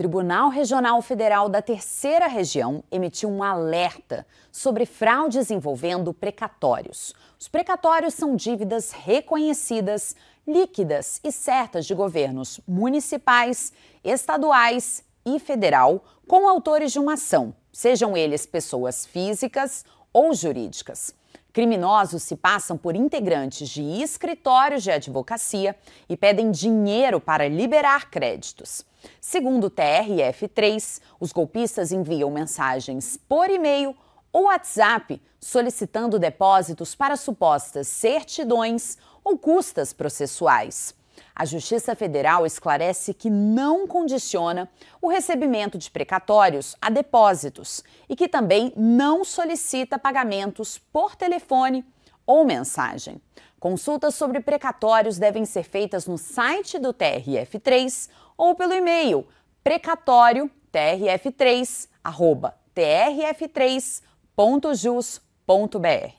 Tribunal Regional Federal da Terceira Região emitiu um alerta sobre fraudes envolvendo precatórios. Os precatórios são dívidas reconhecidas, líquidas e certas de governos municipais, estaduais e federal com autores de uma ação, sejam eles pessoas físicas ou jurídicas. Criminosos se passam por integrantes de escritórios de advocacia e pedem dinheiro para liberar créditos. Segundo o TRF3, os golpistas enviam mensagens por e-mail ou WhatsApp solicitando depósitos para supostas certidões ou custas processuais. A Justiça Federal esclarece que não condiciona o recebimento de precatórios a depósitos e que também não solicita pagamentos por telefone ou mensagem. Consultas sobre precatórios devem ser feitas no site do TRF3 ou pelo e-mail precatóriotrf 3trf 3jusbr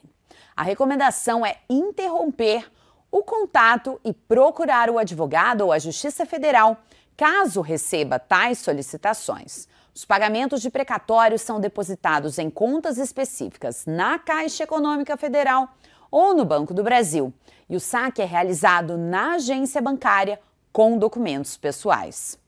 A recomendação é interromper o contato e procurar o advogado ou a Justiça Federal, caso receba tais solicitações. Os pagamentos de precatórios são depositados em contas específicas na Caixa Econômica Federal ou no Banco do Brasil, e o saque é realizado na agência bancária com documentos pessoais.